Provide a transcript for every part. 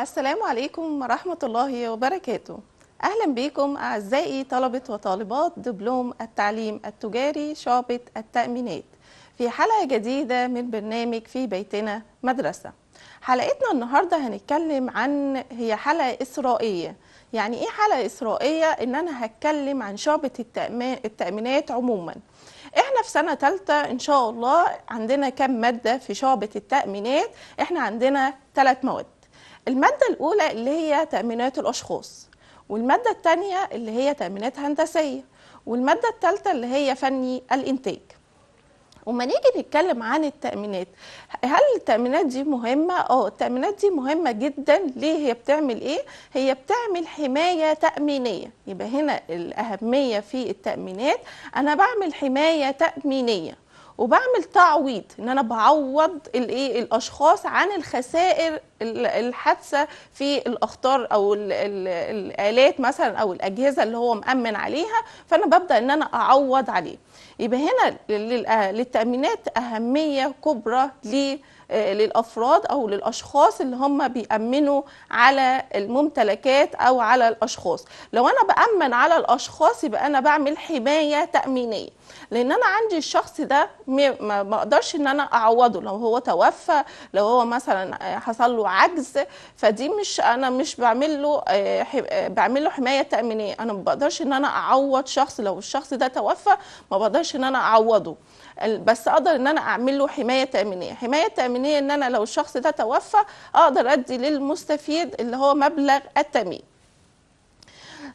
السلام عليكم ورحمة الله وبركاته أهلا بكم أعزائي طلبة وطالبات دبلوم التعليم التجاري شعبة التأمينات في حلقة جديدة من برنامج في بيتنا مدرسة حلقتنا النهاردة هنتكلم عن هي حلقة إسرائية يعني إيه حلقة إسرائية إن أنا هتكلم عن شعبة التأمينات عموماً احنا في سنه تالتة ان شاء الله عندنا كم ماده في شعبه التامينات احنا عندنا ثلاث مواد المادة الأولى اللي هي تأمينات الأشخاص والمادة الثانية اللي هي تأمينات هندسية والمادة الثالثة اللي هي فني الإنتاج وما نيجي نتكلم عن التأمينات هل التأمينات دي مهمة؟ اه التأمينات دي مهمة جدا ليه هي بتعمل ايه؟ هي بتعمل حماية تأمينية يبقى هنا الأهمية في التأمينات أنا بعمل حماية تأمينية وبعمل تعويض ان انا بعوض الايه الاشخاص عن الخسائر الحادثه في الاخطار او الـ الـ الالات مثلا او الاجهزه اللي هو مامن عليها فانا ببدا ان انا اعوض عليه يبقى هنا آه، للتامينات اهميه كبرى آه، للافراد او للاشخاص اللي هم بيامنوا على الممتلكات او على الاشخاص لو انا بامن على الاشخاص يبقى انا بعمل حمايه تامينيه لان انا عندي الشخص ده ما اقدرش ان انا اعوضه لو هو توفى لو هو مثلا حصل له عجز فدي مش انا مش بعمل له آه، آه، بعمل له حمايه تامينيه انا ما بقدرش ان انا اعوض شخص لو الشخص ده توفى ما بقدرش ان انا اعوضه بس اقدر ان انا اعمل له حمايه تامينيه حمايه تامينيه ان انا لو الشخص ده توفى اقدر ادي للمستفيد اللي هو مبلغ التامين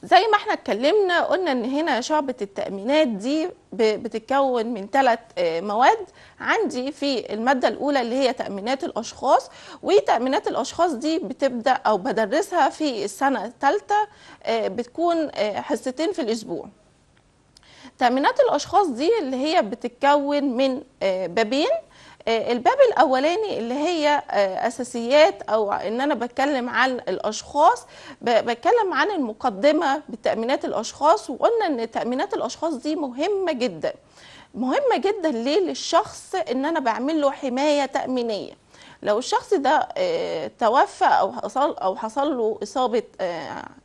زي ما احنا اتكلمنا قلنا ان هنا شعبة التأمينات دي بتتكون من ثلاث آه، مواد عندي في المادة الأولى اللي هي تأمينات الأشخاص وتأمينات الأشخاص دي بتبدأ أو بدرسها في السنة الثالثة آه، بتكون آه، حصتين في الأسبوع تأمينات الأشخاص دي اللي هي بتتكون من بابين آه، الباب الاولاني اللي هي آه، اساسيات او ان انا بتكلم عن الاشخاص بتكلم عن المقدمه بتامينات الاشخاص وقلنا ان تامينات الاشخاص دي مهمه جدا مهمه جدا ليه للشخص ان انا بعمل له حمايه تامينيه لو الشخص ده آه، توفى او حصل او حصل له اصابه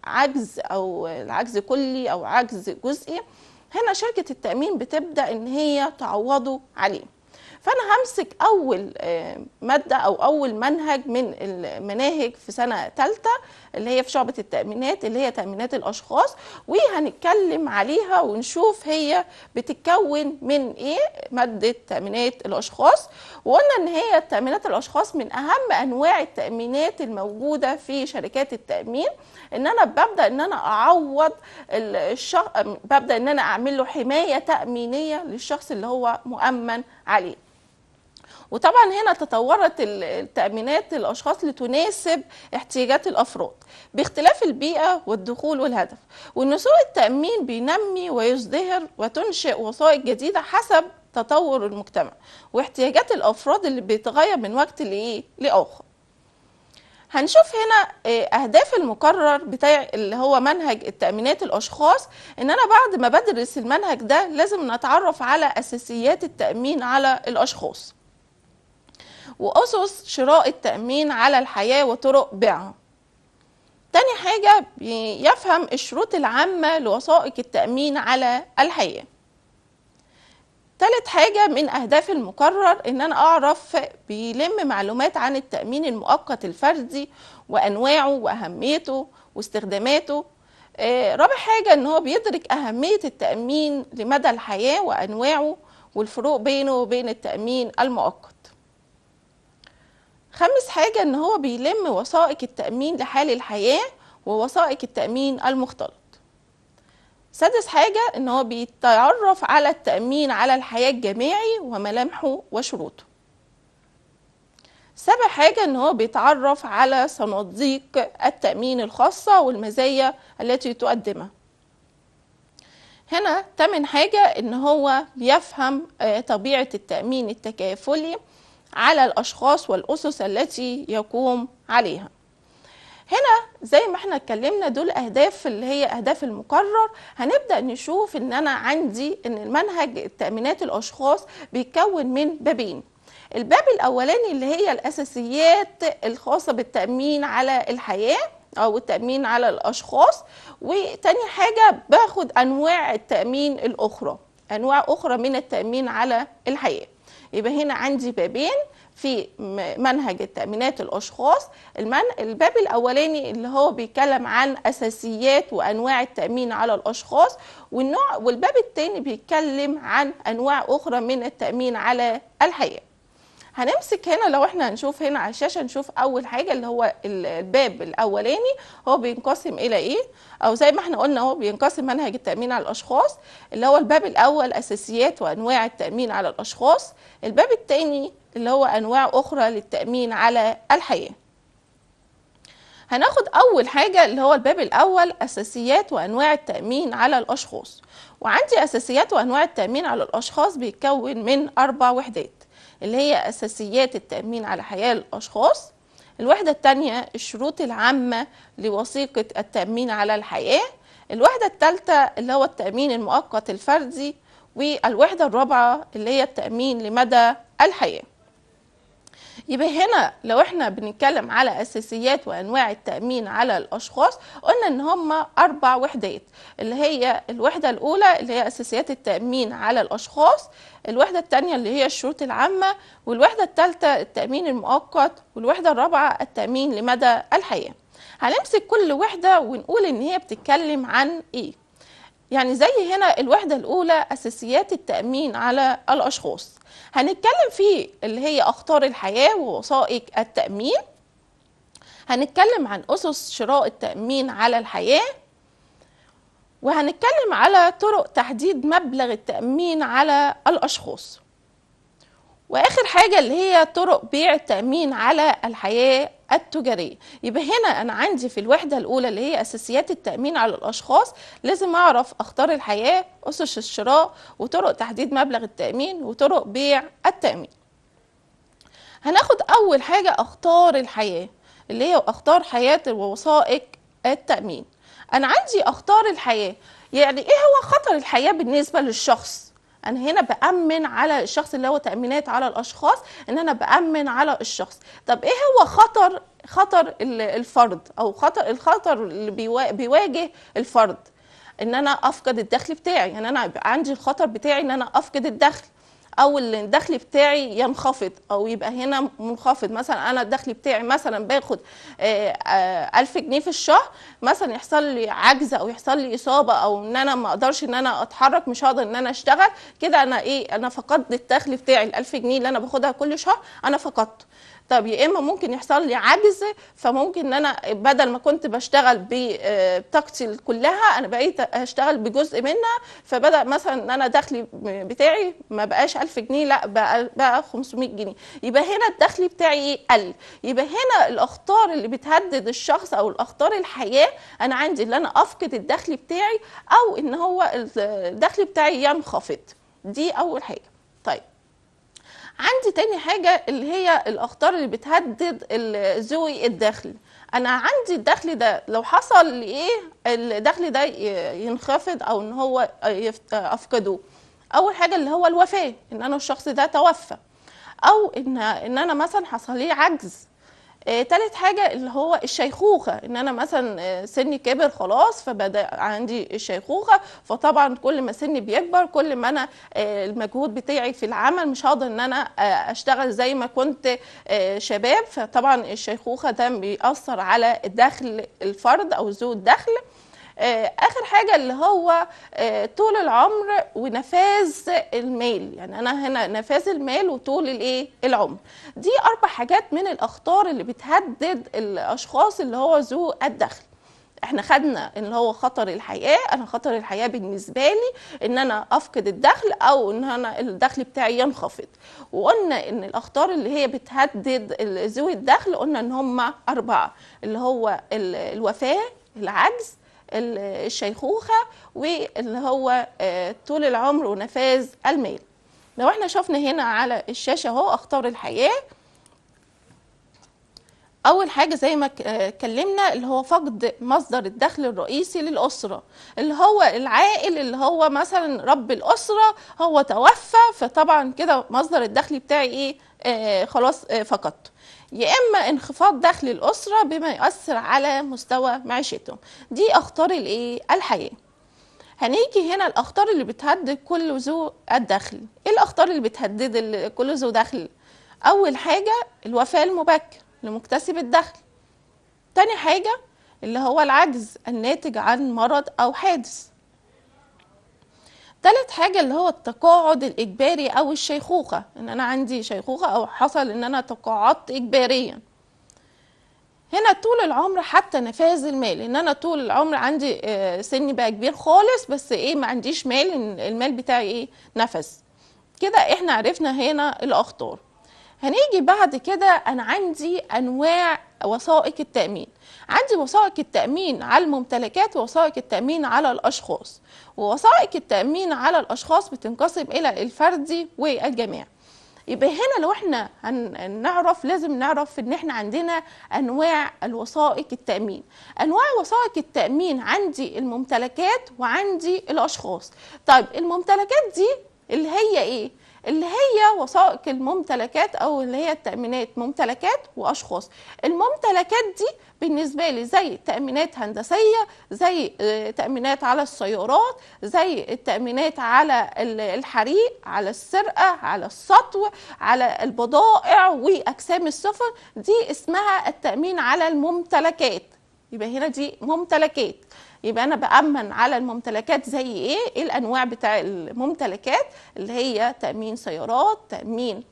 عجز او العجز كلي او عجز جزئي هنا شركه التامين بتبدا ان هي تعوضه عليه فانا همسك اول آه، ماده او اول منهج من المناهج في سنه ثالثه اللي هي في شعبه التامينات اللي هي تامينات الاشخاص وهنتكلم عليها ونشوف هي بتتكون من ايه ماده تامينات الاشخاص وقلنا ان هي تامينات الاشخاص من اهم انواع التامينات الموجوده في شركات التامين ان انا ببدا ان انا اعوض الشخص ببدا ان انا اعمل له حمايه تامينيه للشخص اللي هو مؤمن عليه وطبعا هنا تطورت التأمينات الأشخاص لتناسب احتياجات الأفراد باختلاف البيئة والدخول والهدف وأن سوق التأمين بينمي ويزدهر وتنشئ وسائط جديدة حسب تطور المجتمع واحتياجات الأفراد اللي بيتغير من وقت لإيه لآخر هنشوف هنا آه، اهداف المقرر بتاع اللي هو منهج التامينات الاشخاص ان انا بعد ما بدرس المنهج ده لازم نتعرف على اساسيات التامين على الاشخاص وأسس شراء التأمين على الحياة وطرق بيعها تاني حاجة يفهم الشروط العامة لوثائق التأمين على الحياة تالت حاجة من أهداف المقرر إن أنا أعرف بيلم معلومات عن التأمين المؤقت الفردي وأنواعه وأهميته واستخداماته آه، رابع حاجة إن هو بيدرك أهمية التأمين لمدى الحياة وأنواعه والفروق بينه وبين التأمين المؤقت خامس حاجة ان هو بيلم وثائق التأمين لحال الحياة ووثائق التأمين المختلط سادس حاجة ان هو بيتعرف على التأمين على الحياة الجماعي وملامحه وشروطه سابع حاجة ان هو بيتعرف على صناديق التأمين الخاصة والمزايا التي تقدمها هنا تمن حاجة ان هو بيفهم آه، طبيعة التأمين التكافلي على الأشخاص والأسس التي يقوم عليها هنا زي ما احنا اتكلمنا دول اهداف اللي هي اهداف المقرر هنبدا نشوف ان انا عندي ان المنهج تامينات الاشخاص بيتكون من بابين الباب الاولاني اللي هي الاساسيات الخاصه بالتامين على الحياه او التامين على الاشخاص وتاني حاجه باخد انواع التامين الاخرى انواع اخرى من التامين على الحياه يبقى هنا عندي بابين في منهج التأمينات الأشخاص المن... الباب الأولاني اللي هو بيتكلم عن أساسيات وأنواع التأمين على الأشخاص والنوع والباب الثاني بيتكلم عن أنواع أخرى من التأمين على الحياة هنمسك هنا لو احنا هنشوف هنا على الشاشه نشوف اول حاجه اللي هو الباب الاولاني هو بينقسم الى ايه او زي ما احنا قلنا هو بينقسم منهج التامين على الاشخاص اللي هو الباب الاول اساسيات وانواع التامين على الاشخاص الباب الثاني اللي هو انواع اخرى للتامين على الحياه هناخد أول حاجة اللي هو الباب الأول أساسيات وأنواع التأمين على الأشخاص وعندي أساسيات وأنواع التأمين على الأشخاص بيتكون من أربع وحدات اللي هي أساسيات التأمين على حياة الأشخاص الوحدة الثانية الشروط العامة لوثيقة التأمين على الحياة الوحدة الثالثة اللي هو التأمين المؤقت الفردي والوحدة الرابعة اللي هي التأمين لمدى الحياة يبقى هنا لو احنا بنتكلم على اساسيات وانواع التامين على الاشخاص قلنا ان هم اربع وحدات اللي هي الوحده الاولى اللي هي اساسيات التامين على الاشخاص الوحده الثانيه اللي هي الشروط العامه والوحده الثالثه التامين المؤقت والوحده الرابعه التامين لمدى الحياه هنمسك كل وحده ونقول ان هي بتتكلم عن ايه يعني زي هنا الوحدة الأولى أساسيات التأمين على الأشخاص هنتكلم في اللي هي أخطار الحياة ووثائق التأمين هنتكلم عن أسس شراء التأمين على الحياة وهنتكلم على طرق تحديد مبلغ التأمين على الأشخاص واخر حاجه اللي هي طرق بيع التامين على الحياه التجاريه يبقى هنا انا عندي في الوحده الاولى اللي هي اساسيات التامين على الاشخاص لازم اعرف اختار الحياه اسس الشراء وطرق تحديد مبلغ التامين وطرق بيع التامين هناخد اول حاجه اختار الحياه اللي هي اختار حياه ووثائق التامين انا عندي اختار الحياه يعني ايه هو خطر الحياه بالنسبه للشخص انا هنا بامن على الشخص اللي هو تامينات على الاشخاص ان انا بامن على الشخص طب ايه هو خطر خطر الفرد او خطر الخطر اللي بيواجه الفرد ان انا افقد الدخل بتاعي ان انا عندي الخطر بتاعي ان انا افقد الدخل او الدخل بتاعي ينخفض او يبقى هنا منخفض مثلا انا الدخل بتاعي مثلا باخد 1000 آه، آه، جنيه في الشهر مثلا يحصل لي عجز او يحصل لي اصابه او ان انا ما اقدرش ان انا اتحرك مش هقدر ان انا اشتغل كده انا ايه انا فقدت الدخل بتاعي ال 1000 جنيه اللي انا باخدها كل شهر انا فقدته طب يا اما ممكن يحصل لي عجز فممكن ان انا بدل ما كنت بشتغل بطاقتي آه، كلها انا بقيت اشتغل بجزء منها فبدا مثلا ان انا دخلي بتاعي ما بقاش 1000 جنيه لا بقى, بقى 500 جنيه يبقى هنا الدخل بتاعي قل يبقى هنا الاخطار اللي بتهدد الشخص او الاخطار الحياه انا عندي ان انا افقد الدخل بتاعي او ان هو الدخل بتاعي ينخفض دي اول حاجه عندي تاني حاجه اللي هي الاخطار اللي بتهدد الذوي الداخلي انا عندي الدخل ده لو حصل ايه الدخل ده ينخفض او ان هو افقده اول حاجه اللي هو الوفاه ان انا الشخص ده توفى او ان ان انا مثلا حصل لي عجز آه، تالت حاجة اللي هو الشيخوخة ان انا مثلا آه، سني كبر خلاص فبدأ عندي الشيخوخة فطبعا كل ما سني بيكبر كل ما انا آه، المجهود بتاعي في العمل مش هقدر ان انا اشتغل زي ما كنت شباب فطبعا الشيخوخة ده بيأثر على الدخل الفرد او ذو الدخل آه، اخر حاجه اللي هو آه، طول العمر ونفاذ الميل يعني انا هنا نفاذ الميل وطول الايه العمر دي اربع حاجات من الاخطار اللي بتهدد الاشخاص اللي هو ذو الدخل احنا خدنا ان هو خطر الحياه انا خطر الحياه بالنسبه لي ان انا افقد الدخل او ان انا الدخل بتاعي ينخفض وقلنا ان الاخطار اللي هي بتهدد ذوي الدخل قلنا ان هم اربعه اللي هو الوفاه العجز الشيخوخه واللي هو آه، طول العمر ونفاذ المال لو احنا شفنا هنا على الشاشه اهو اخطار الحياه اول حاجه زي ما آه، اتكلمنا اللي هو فقد مصدر الدخل الرئيسي للاسره اللي هو العائل اللي هو مثلا رب الاسره هو توفى فطبعا كده مصدر الدخل بتاعي ايه آه، خلاص فقدته يا اما انخفاض دخل الاسره بما يؤثر على مستوى معيشتهم دي اخطار الايه الحياه هنيجي هنا الاخطار اللي بتهدد كل ذو الدخل ايه الاخطار اللي بتهدد كل ذو دخل اول حاجه الوفاه المبكر لمكتسب الدخل تاني حاجه اللي هو العجز الناتج عن مرض او حادث تالت حاجة اللي هو التقاعد الإجباري أو الشيخوخة إن أنا عندي شيخوخة أو حصل إن أنا تقاعدت إجباريا هنا طول العمر حتى نفاذ المال إن أنا طول العمر عندي آه، سني بقى كبير خالص بس إيه ما عنديش مال المال بتاعي إيه نفس كده إحنا عرفنا هنا الأخطار هنيجي بعد كده أنا عندي أنواع وثائق التأمين عندي وثائق التأمين على الممتلكات ووثائق التأمين على الأشخاص ووثائق التأمين على الأشخاص بتنقسم إلى الفردي والجماعي يبقى هنا لو احنا هنعرف لازم نعرف ان احنا عندنا انواع الوثائق التامين انواع وثائق التامين عندي الممتلكات وعندي الاشخاص طيب الممتلكات دي اللي هي ايه اللي هي وثائق الممتلكات او اللي هي التامينات ممتلكات واشخاص الممتلكات دي بالنسبه لي زي تامينات هندسيه زي آه، تامينات على السيارات زي التامينات على الحريق على السرقه على السطو على البضائع واجسام السفن دي اسمها التامين على الممتلكات يبقى هنا دي ممتلكات يبقى انا بامن على الممتلكات زي ايه ايه الانواع بتاع الممتلكات اللي هي تامين سيارات تامين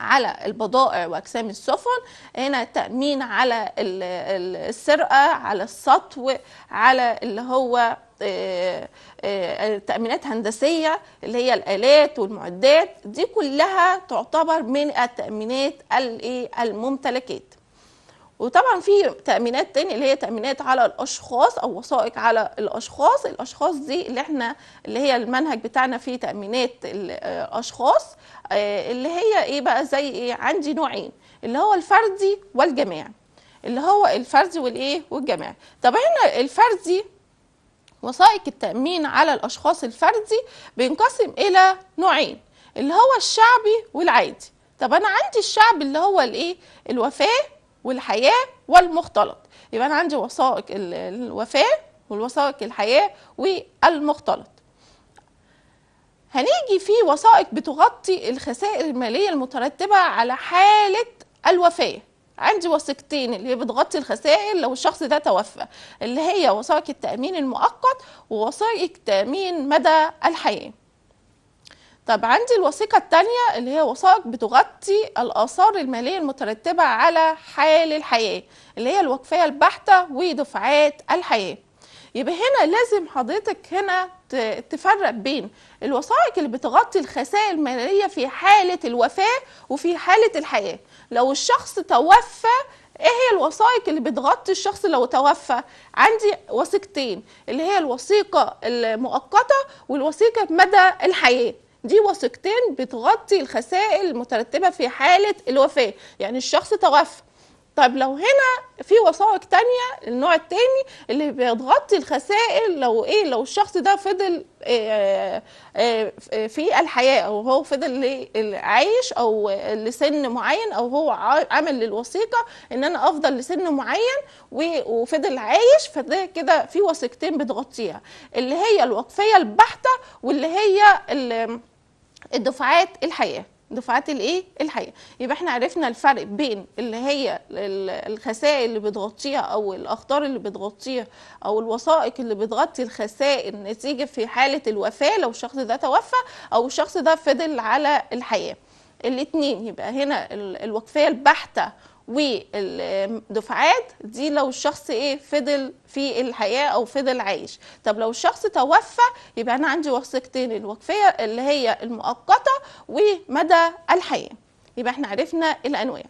على البضائع واجسام السفن هنا تامين على السرقه على السطو على اللي هو آه، آه، تامينات هندسيه اللي هي الالات والمعدات دي كلها تعتبر من التامينات إيه؟ الممتلكات وطبعا في تامينات تاني اللي هي تامينات على الاشخاص او وثائق على الاشخاص الاشخاص دي اللي احنا اللي هي المنهج بتاعنا فيه تامينات الاشخاص آه، اللي هي ايه بقى زي ايه عندي نوعين اللي هو الفردي والجماعي اللي هو الفردي والايه والجماعي طب احنا الفردي وثائق التامين على الاشخاص الفردي بينقسم الى نوعين اللي هو الشعبي والعادي طب انا عندي الشعب اللي هو الايه الوفاه والحياه والمختلط يبقى انا عندي وثائق الوفاه والوثائق الحياه والمختلط هنيجي في وثائق بتغطي الخسائر الماليه المترتبه على حاله الوفاه عندي وثيقتين اللي هي بتغطي الخسائر لو الشخص ده توفى اللي هي وثائق التامين المؤقت ووثائق تامين مدى الحياه طب عندي الوثيقة الثانية اللي هي وثائق بتغطي الآثار المالية المترتبة على حال الحياة اللي هي الوقفية البحتة ودفعات الحياة يبقى هنا لازم حضرتك هنا تفرق بين الوثائق اللي بتغطي الخسائر المالية في حالة الوفاة وفي حالة الحياة لو الشخص توفى ايه هي الوثائق اللي بتغطي الشخص لو توفى عندي وثيقتين اللي هي الوثيقة المؤقتة والوثيقة مدى الحياة دي وثيقتين بتغطي الخسائر المترتبه في حاله الوفاه يعني الشخص توفى طب لو هنا في وثائق تانية النوع التاني اللي بتغطي الخسائر لو ايه لو الشخص ده فضل آه، آه، آه، في الحياة او هو فضل عايش او لسن معين او هو عمل للوثيقة ان انا افضل لسن معين وفضل عايش فده كده في وثيقتين بتغطيها اللي هي الوقفية البحتة واللي هي الدفعات الحقيقه دفعات الايه الحقيقه يبقى احنا عرفنا الفرق بين اللي هي الخسائر اللي بتغطيها او الاخطار اللي بتغطيها او الوثائق اللي بتغطي الخسائر نتيجه في حاله الوفاه لو الشخص ده توفى او الشخص ده فضل على الحياه الاثنين يبقى هنا الوقفيه البحته والدفعات دي لو الشخص ايه فضل في الحياه او فضل عايش طب لو الشخص توفى يبقى انا عندي وثيقتين الوقفيه اللي هي المؤقته ومدى الحياه يبقى احنا عرفنا الانواع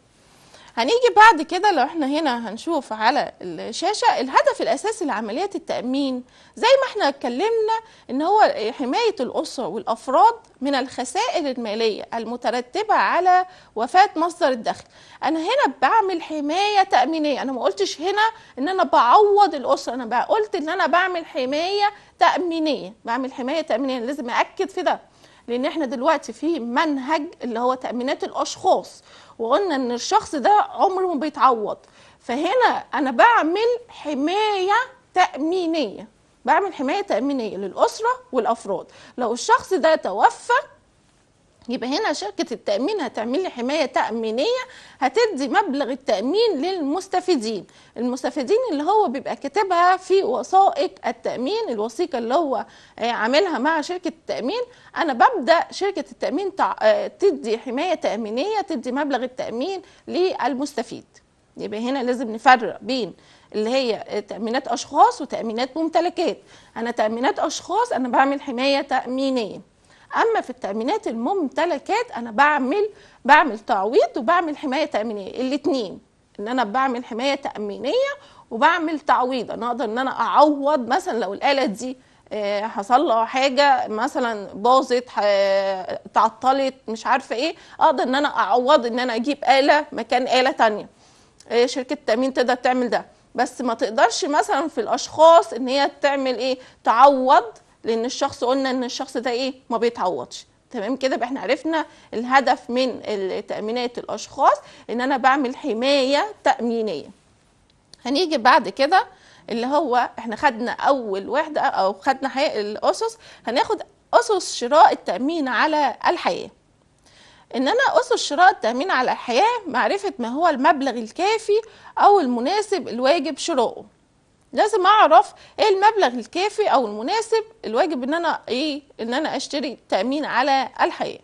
هنيجي بعد كده لو احنا هنا هنشوف على الشاشة الهدف الأساسي لعمليات التأمين زي ما احنا اتكلمنا ان هو حماية الأسرة والأفراد من الخسائر المالية المترتبة على وفاة مصدر الدخل أنا هنا بعمل حماية تأمينية أنا ما قلتش هنا ان أنا بعوض الأسرة أنا قلت ان أنا بعمل حماية تأمينية بعمل حماية تأمينية لازم أكد في ده لان احنا دلوقتي في منهج اللي هو تامينات الاشخاص وقلنا ان الشخص ده عمره ما بيتعوض فهنا انا بعمل حمايه تامينيه بعمل حمايه تامينيه للاسره والافراد لو الشخص ده توفى يبقى هنا شركة التأمين هتعمل لي حماية تأمينية هتدي مبلغ التأمين للمستفيدين المستفيدين اللي هو بيبقى كاتبها في وثائق التأمين الوثيقة اللي هو آه، عاملها مع شركة التأمين أنا ببدأ شركة التأمين آه، تدي حماية تأمينية تدي مبلغ التأمين للمستفيد يبقى هنا لازم نفرق بين اللي هي آه، تأمينات أشخاص وتأمينات ممتلكات أنا تأمينات أشخاص أنا بعمل حماية تأمينية اما في التامينات الممتلكات انا بعمل بعمل تعويض وبعمل حمايه تامينيه الاثنين ان انا بعمل حمايه تامينيه وبعمل تعويض انا اقدر ان انا اعوض مثلا لو الاله دي آه، حصل له حاجه مثلا باظت آه، تعطلت مش عارفه ايه اقدر ان انا اعوض ان انا اجيب اله مكان اله تانية آه، شركه التامين تقدر تعمل ده بس ما تقدرش مثلا في الاشخاص ان هي تعمل ايه تعوض لان الشخص قلنا ان الشخص ده ايه ما بيتعوضش تمام كده احنا عرفنا الهدف من تامينات الاشخاص ان انا بعمل حمايه تامينيه هنيجي بعد كده اللي هو احنا خدنا اول وحده او خدنا الاسس هناخد اسس شراء التامين على الحياه ان انا اسس شراء التامين على الحياه معرفه ما هو المبلغ الكافي او المناسب الواجب شراؤه لازم اعرف ايه المبلغ الكافي او المناسب الواجب ان انا ايه ان انا اشتري تامين على الحياه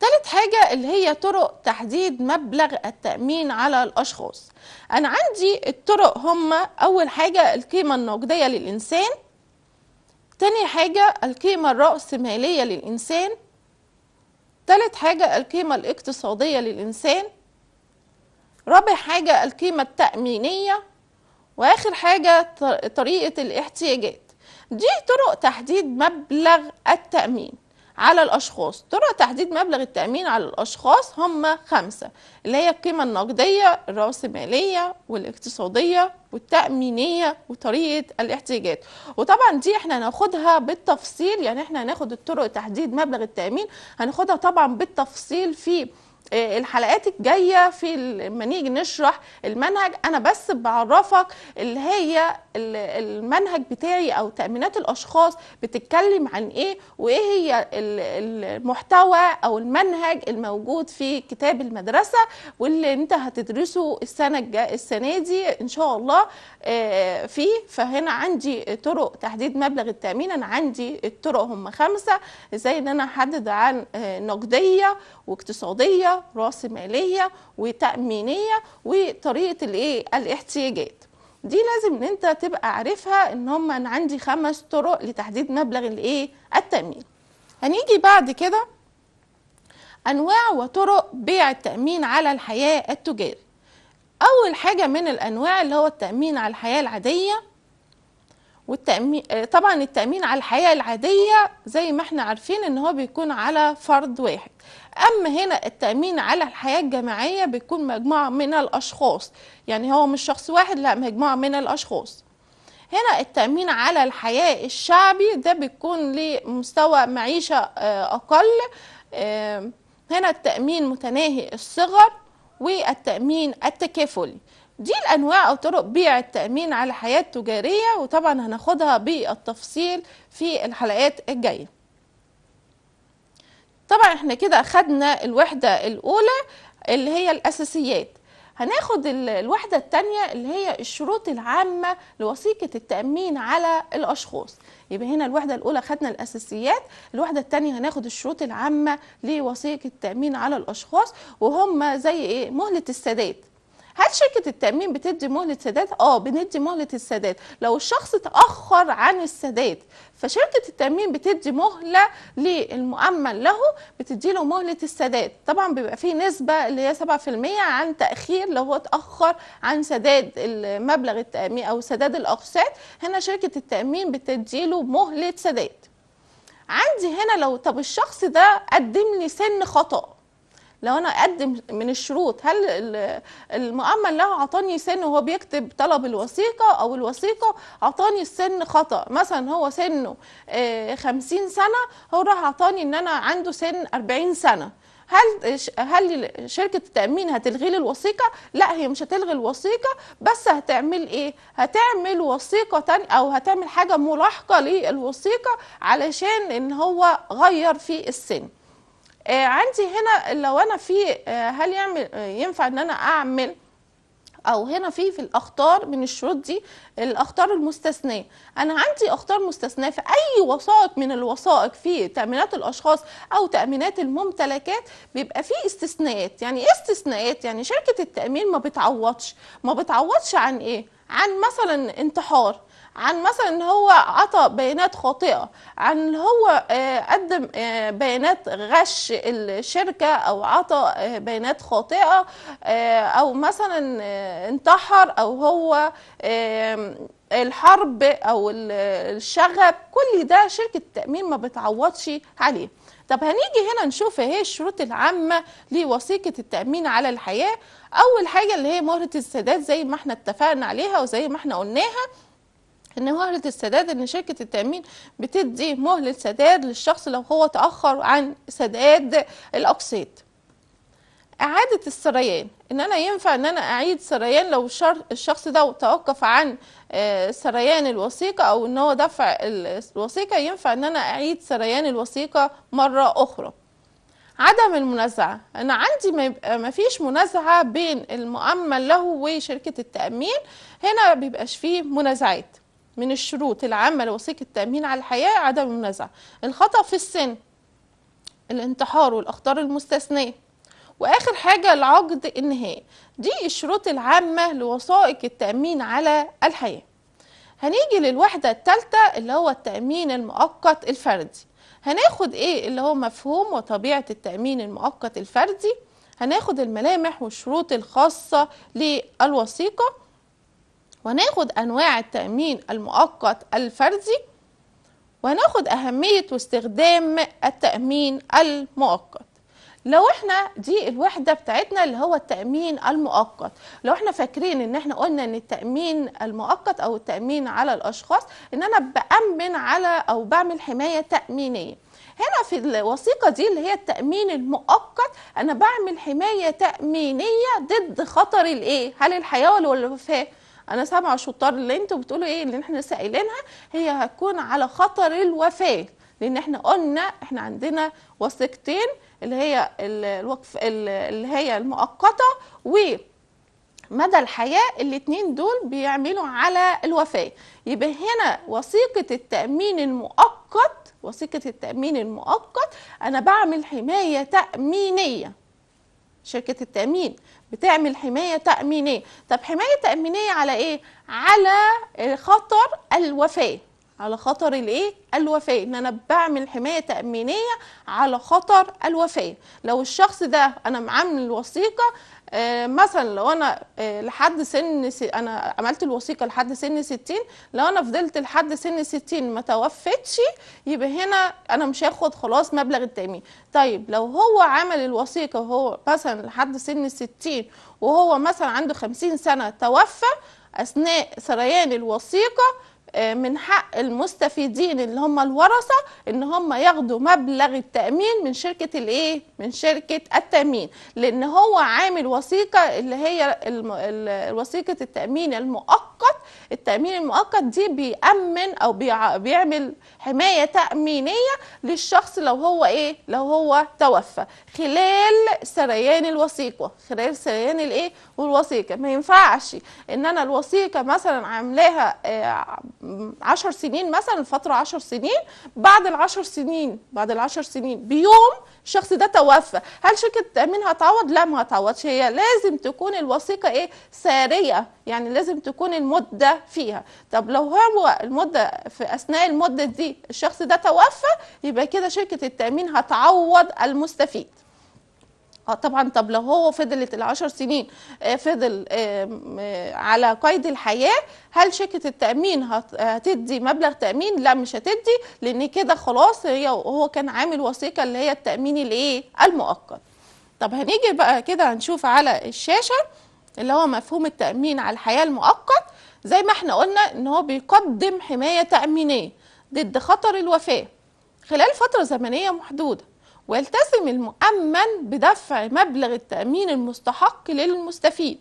تالت حاجة اللي هي طرق تحديد مبلغ التأمين على الأشخاص أنا عندي الطرق هما أول حاجة القيمة النقدية للإنسان تاني حاجة القيمة الرأسمالية للإنسان تالت حاجة القيمة الاقتصادية للإنسان رابع حاجة القيمة التأمينية واخر حاجه طريقه الاحتياجات دي طرق تحديد مبلغ التامين على الاشخاص طرق تحديد مبلغ التامين على الاشخاص هم خمسه اللي هي القيمه النقديه الراسماليه والاقتصاديه والتامينيه وطريقه الاحتياجات وطبعا دي احنا هناخدها بالتفصيل يعني احنا هناخد الطرق تحديد مبلغ التامين هناخدها طبعا بالتفصيل في إيه، الحلقات الجايه في لما نيجي نشرح المنهج انا بس بعرفك اللي هي المنهج بتاعي او تامينات الاشخاص بتتكلم عن ايه وايه هي المحتوى او المنهج الموجود في كتاب المدرسه واللي انت هتدرسه السنه السنه دي ان شاء الله إيه، فيه فهنا عندي طرق تحديد مبلغ التامين انا عندي الطرق هم خمسه زي ان انا احدد عن إيه، نقديه واقتصاديه ماليه راس ماليه وتامينيه وطريقه الايه الاحتياجات دي لازم ان انت تبقى عارفها ان هم انا عندي خمس طرق لتحديد مبلغ الايه التامين هنيجي بعد كده انواع وطرق بيع التامين على الحياه التجاري اول حاجه من الانواع اللي هو التامين على الحياه العاديه والتأمين طبعا التأمين على الحياة العادية زي ما احنا عارفين ان هو بيكون على فرد واحد أما هنا التأمين على الحياة الجماعية بيكون مجموعة من الأشخاص يعني هو مش شخص واحد لا مجموعة من الأشخاص هنا التأمين على الحياة الشعبي ده بيكون لمستوى معيشة آه، أقل هنا التأمين متناهي الصغر والتأمين التكافلي دي الأنواع أو طرق بيع التأمين على الحياة التجارية وطبعا هناخدها بالتفصيل في الحلقات الجاية طبعا احنا كده اخدنا الوحدة الاولى اللي هي الاساسيات هناخد الوحدة التانية اللي هي الشروط العامة لوثيقة التأمين على الأشخاص يبقى هنا الوحدة الأولى خدنا الأساسيات الوحدة التانية هناخد الشروط العامة لوثيقة التأمين على الأشخاص وهم زي إيه مهلة السداد هل شركه التامين بتدي مهله سداد اه بندي مهله السداد لو الشخص تاخر عن السداد فشركه التامين بتدي مهله للمؤمن له بتدي له مهله السداد طبعا بيبقى فيه نسبه اللي هي 7% عن تاخير لو هو اتاخر عن سداد مبلغ التامين او سداد الاقساط هنا شركه التامين بتدي له مهله سداد عندي هنا لو طب الشخص ده قدم لي سن خطأ لو انا اقدم من الشروط هل المؤمن له عطاني سن وهو بيكتب طلب الوثيقه او الوثيقه عطاني السن خطا مثلا هو سنه 50 آه، سنه هو راح عطاني ان انا عنده سن 40 سنه هل هل شركه التامين هتلغي لي الوثيقه لا هي مش هتلغي الوثيقه بس هتعمل ايه هتعمل وثيقه تاني او هتعمل حاجه ملاحقه للوثيقه علشان ان هو غير في السن آه، عندي هنا لو انا في آه، هل يعمل آه، ينفع ان انا اعمل او هنا في في الاخطار من الشروط دي الاخطار المستثنيه انا عندي اخطار مستثنيه في اي وثائق من الوثائق في تامينات الاشخاص او تامينات الممتلكات بيبقى في استثناءات يعني ايه استثناءات يعني شركه التامين ما بتعوضش ما بتعوضش عن ايه عن مثلا انتحار عن مثلا ان هو عطى بيانات خاطئه عن ان هو آه، قدم آه، بيانات غش الشركه او عطى آه، بيانات خاطئه او مثلا انتحر او هو الحرب او الشغب كل ده شركه التامين ما بتعوضش عليه طب هنيجي هنا نشوف ايه الشروط العامه لوثيقه التامين على الحياه اول حاجه اللي هي مهره السداد زي ما احنا اتفقنا عليها وزي ما احنا قلناها ان مهله السداد ان شركه التامين بتدي مهله سداد للشخص لو هو تاخر عن سداد الاقساط اعاده السريان ان انا ينفع ان انا اعيد سريان لو الشخص ده توقف عن آه، سريان الوثيقه او ان هو دفع الوثيقه ينفع ان انا اعيد سريان الوثيقه مره اخرى عدم المنازعه انا عندي ما فيش منازعه بين المؤمن له وشركه التامين هنا بيبقاش فيه منازعات من الشروط العامة لوثيقة التأمين على الحياة عدم النزع الخطأ في السن الانتحار والأخطار المستثنية واخر حاجه العقد النهائي دي الشروط العامه لوثائق التامين على الحياه هنيجي للوحده الثالثه اللي هو التامين المؤقت الفردي هناخد ايه اللي هو مفهوم وطبيعه التامين المؤقت الفردي هناخد الملامح والشروط الخاصه للوثيقه وناخد أنواع التأمين المؤقت الفردي وناخد أهمية واستخدام التأمين المؤقت لو احنا دي الوحدة بتاعتنا اللي هو التأمين المؤقت لو احنا فاكرين ان احنا قلنا ان التأمين المؤقت او التأمين على الاشخاص ان انا بأمن على او بعمل حماية تأمينية هنا في الوثيقة دي اللي هي التأمين المؤقت انا بعمل حماية تأمينية ضد خطر الايه هل الحياة ولا الوفاة انا سامع شطار اللي انتوا بتقولوا ايه اللي احنا سائلينها هي هتكون على خطر الوفاه لان احنا قلنا احنا عندنا وثيقتين اللي هي الوقف اللي هي المؤقته و مدى الحياة الاتنين دول بيعملوا على الوفاة يبقى هنا وثيقة التأمين المؤقت وثيقة التأمين المؤقت أنا بعمل حماية تأمينية شركة التأمين بتعمل حمايه تامينيه طب حمايه تامينيه على ايه على خطر الوفاه على خطر الايه الوفاه ان انا بعمل حمايه تامينيه على خطر الوفاه لو الشخص ده انا معامل الوثيقه آه، مثلا لو انا آه، لحد سن س... انا عملت الوثيقه لحد سن 60 لو انا فضلت لحد سن 60 ما توفتش يبقى هنا انا مش هاخد خلاص مبلغ التامين طيب لو هو عمل الوثيقه وهو مثلا لحد سن 60 وهو مثلا عنده 50 سنه توفى اثناء سريان الوثيقه آه، من حق المستفيدين اللي هم الورثه ان هم ياخدوا مبلغ التامين من شركه الايه من شركه التامين لان هو عامل وثيقه اللي هي وثيقه التامين المؤقت التامين المؤقت دي بيامن او بيعمل حمايه تامينيه للشخص لو هو ايه لو هو توفى خلال سريان الوثيقه خلال سريان الايه والوثيقه ما ينفعش ان انا الوثيقه مثلا عاملاها آه، 10 سنين مثلا فتره 10 سنين بعد ال 10 سنين بعد ال 10 سنين بيوم الشخص ده توفى هل شركه التامين هتعوض لا ما هتعوضش هي لازم تكون الوثيقه ايه ساريه يعني لازم تكون المده فيها طب لو هو المده في اثناء المده دي الشخص ده توفى يبقى كده شركه التامين هتعوض المستفيد آه، طبعا طب لو هو فضلت العشر سنين آه، فضل آه، على قيد الحياه هل شركه التامين هتدي مبلغ تامين لا مش هتدي لان كده خلاص هي هو كان عامل وثيقه اللي هي التامين الايه المؤقت طب هنيجي بقى كده هنشوف على الشاشه اللي هو مفهوم التامين على الحياه المؤقت زي ما احنا قلنا ان هو بيقدم حمايه تامينيه ضد خطر الوفاه خلال فتره زمنيه محدوده ويلتزم المؤمن بدفع مبلغ التأمين المستحق للمستفيد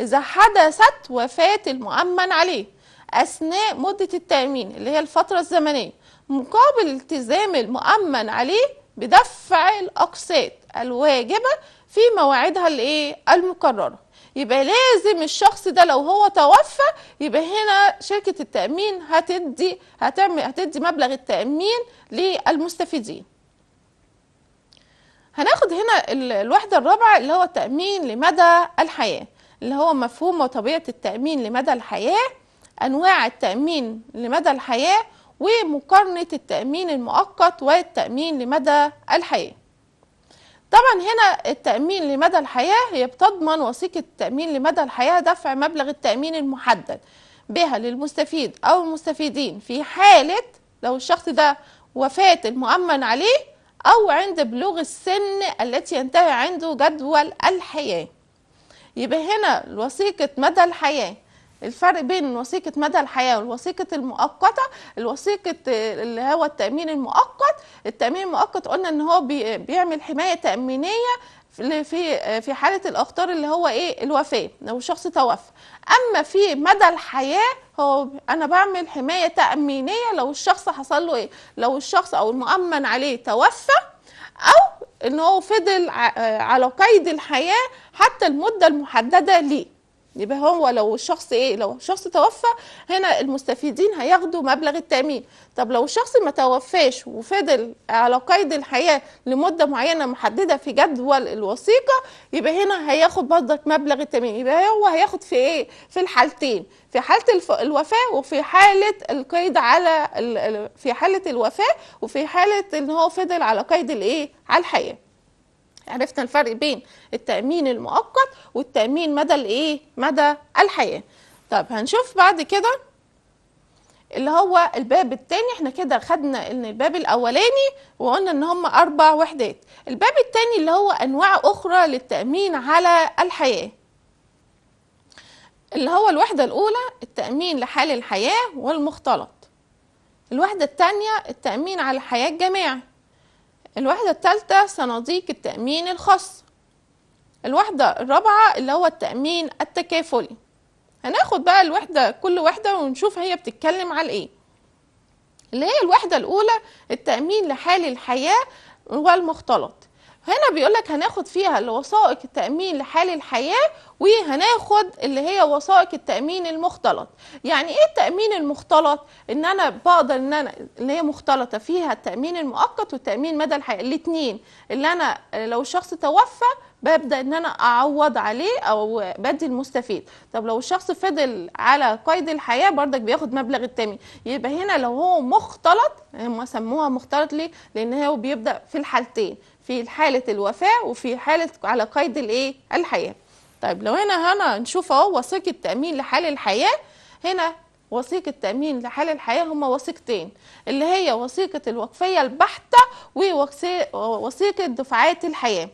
إذا حدثت وفاة المؤمن عليه أثناء مدة التأمين اللي هي الفترة الزمنية مقابل التزام المؤمن عليه بدفع الأقساط الواجبة في مواعيدها الإيه المقررة يبقى لازم الشخص ده لو هو توفى يبقى هنا شركة التأمين هتدي هتعمل هتدي مبلغ التأمين للمستفيدين هناخد هنا الوحدة الرابعة اللي هو التأمين لمدى الحياة اللي هو مفهوم وطبيعة التأمين لمدى الحياة أنواع التأمين لمدى الحياة ومقارنة التأمين المؤقت والتأمين لمدى الحياة طبعا هنا التأمين لمدى الحياة هي بتضمن وثيقة التأمين لمدى الحياة دفع مبلغ التأمين المحدد بها للمستفيد أو المستفيدين في حالة لو الشخص ده وفاة المؤمن عليه أو عند بلوغ السن التي ينتهي عنده جدول الحياة يبقى هنا وثيقة مدى الحياة الفرق بين وثيقة مدى الحياة والوثيقة المؤقتة الوثيقة اللي هو التأمين المؤقت التأمين المؤقت قلنا ان هو بيعمل حماية تأمينية في في حالة الأخطار اللي هو ايه الوفاة لو شخص توفى أما في مدى الحياة هو انا بعمل حمايه تامينيه لو الشخص حصل له ايه لو الشخص او المؤمن عليه توفى او ان هو فضل آه، على قيد الحياه حتى المده المحدده ليه يبقى هو لو الشخص ايه لو شخص توفى هنا المستفيدين هياخدوا مبلغ التامين طب لو الشخص ما توفاش وفضل على قيد الحياه لمده معينه محدده في جدول الوثيقه يبقى هنا هياخد برضك مبلغ التامين يبقى هو هياخد في ايه في الحالتين في حاله الوفاه وفي حاله القيد على في حاله الوفاه وفي حاله ان هو فضل على قيد الايه على الحياه عرفنا الفرق بين التامين المؤقت والتامين مدى الايه مدى الحياه طب هنشوف بعد كده اللي هو الباب الثاني احنا كده خدنا ان الباب الاولاني وقلنا ان هم اربع وحدات الباب الثاني اللي هو انواع اخرى للتامين على الحياه اللي هو الوحده الاولى التامين لحال الحياه والمختلط الوحده الثانيه التامين على الحياه الجماعي الوحدة الثالثة صناديق التأمين الخاص الوحدة الرابعة اللي هو التأمين التكافلي هناخد بقى الوحدة كل وحدة ونشوف هي بتتكلم على ايه اللي هي الوحدة الأولى التأمين لحال الحياة والمختلط هنا بيقول لك هناخد فيها الوثائق التامين لحال الحياه وهناخد اللي هي وثائق التامين المختلط يعني ايه التامين المختلط ان انا بقدر ان انا اللي هي مختلطه فيها التامين المؤقت والتامين مدى الحياه الاثنين اللي انا لو الشخص توفى ببدا ان انا اعوض عليه او بدي المستفيد طب لو الشخص فضل على قيد الحياه بردك بياخد مبلغ التامين يبقى هنا لو هو مختلط هم سموها مختلط ليه لان هو بيبدا في الحالتين في حالة الوفاة وفي حالة على قيد الايه الحياة طيب لو هنا هنا نشوف اهو وثيقة تأمين لحال الحياة هنا وثيقة تأمين لحال الحياة هما وثيقتين اللي هي وثيقة الوقفية البحتة ووثيقة دفعات الحياة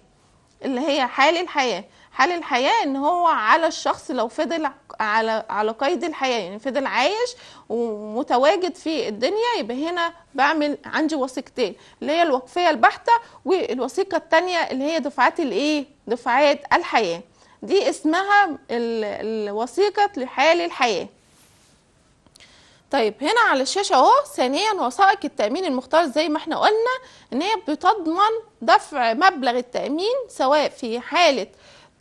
اللي هي حال الحياة حال الحياه ان هو على الشخص لو فضل على على قيد الحياه يعني فضل عايش ومتواجد في الدنيا يبقى هنا بعمل عندي وثيقتين اللي هي الوقفيه البحته والوثيقه الثانيه اللي هي دفعات الايه دفعات الحياه دي اسمها الوثيقه لحال الحياه طيب هنا على الشاشة اهو ثانيا وثائق التأمين المختار زي ما احنا قلنا ان هي بتضمن دفع مبلغ التأمين سواء في حالة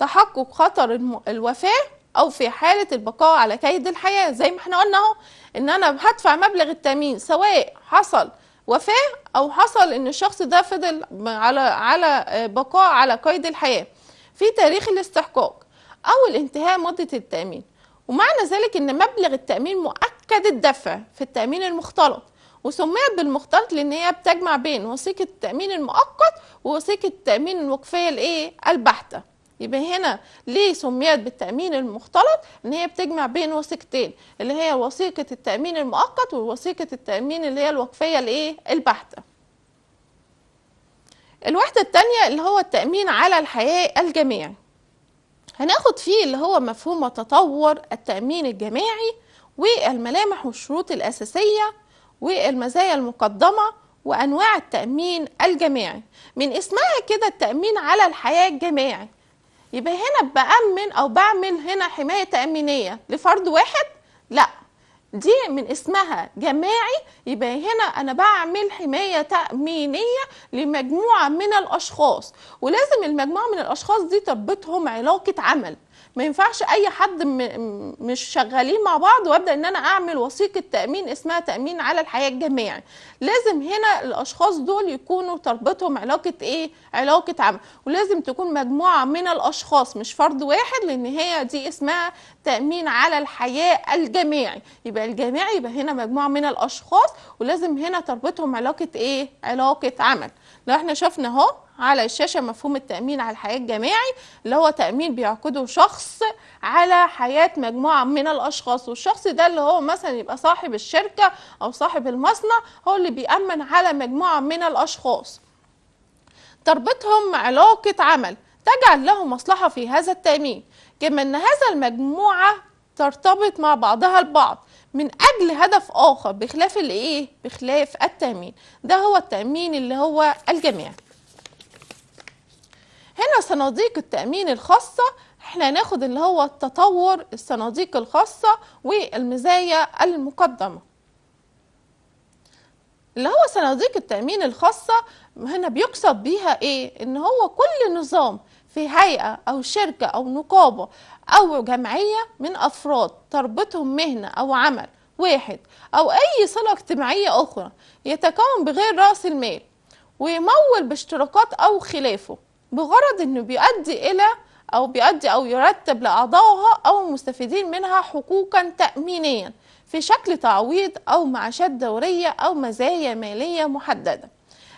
تحقق خطر الوفاة أو في حالة البقاء على كيد الحياة زي ما احنا قلنا اهو إن أنا هدفع مبلغ التأمين سواء حصل وفاة أو حصل إن الشخص ده فضل على على بقاء على قيد الحياة في تاريخ الاستحقاق أو الانتهاء مدة التأمين ومعنى ذلك إن مبلغ التأمين مؤكد الدفع في التأمين المختلط وسميت بالمختلط لان هي بتجمع بين وثيقه التامين المؤقت ووثيقه التامين الوقفيه الايه البحته يبقى هنا ليه سميت بالتامين المختلط ان هي بتجمع بين وثيقتين اللي هي وثيقه التامين المؤقت ووثيقه التامين اللي هي الوقفيه الايه البحته الوحده الثانيه اللي هو التامين على الحياه الجماعي هناخد فيه اللي هو مفهوم وتطور التامين الجماعي والملامح والشروط الاساسيه والمزايا المقدمه وانواع التامين الجماعي من اسمها كده التامين على الحياه الجماعي يبقى هنا بأمن أو بعمل هنا حماية تأمينية لفرد واحد؟ لا دي من اسمها جماعي يبقى هنا أنا بعمل حماية تأمينية لمجموعة من الأشخاص ولازم المجموعة من الأشخاص دي تربطهم علاقة عمل ما ينفعش اي حد مش شغالين مع بعض وابدا ان انا اعمل وثيقه تامين اسمها تامين على الحياه الجماعي لازم هنا الاشخاص دول يكونوا تربطهم علاقه ايه علاقه عمل ولازم تكون مجموعه من الاشخاص مش فرد واحد لان هي دي اسمها تامين على الحياه الجماعي يبقى الجماعي يبقى هنا مجموعه من الاشخاص ولازم هنا تربطهم علاقه ايه علاقه عمل لو احنا شفنا اهو على الشاشه مفهوم التامين على الحياه الجماعي اللي هو تامين بيعقده شخص على حياه مجموعه من الاشخاص والشخص ده اللي هو مثلا يبقى صاحب الشركه او صاحب المصنع هو اللي بيامن على مجموعه من الاشخاص تربطهم علاقه عمل تجعل له مصلحه في هذا التامين كما ان هذا المجموعه ترتبط مع بعضها البعض من اجل هدف اخر بخلاف الايه بخلاف التامين ده هو التامين اللي هو الجماعي هنا صناديق التأمين الخاصة احنا هناخد اللي هو التطور الصناديق الخاصة والمزايا المقدمة اللي هو صناديق التأمين الخاصة هنا بيقصد بيها ايه ان هو كل نظام في هيئة أو شركة أو نقابة أو جمعية من أفراد تربطهم مهنة أو عمل واحد أو أي صلة اجتماعية أخرى يتكون بغير رأس المال ويمول باشتراكات أو خلافه بغرض أنه بيؤدي إلى أو بيؤدي أو يرتب لأعضائها أو المستفيدين منها حقوقا تأمينيا في شكل تعويض أو معاشات دورية أو مزايا مالية محددة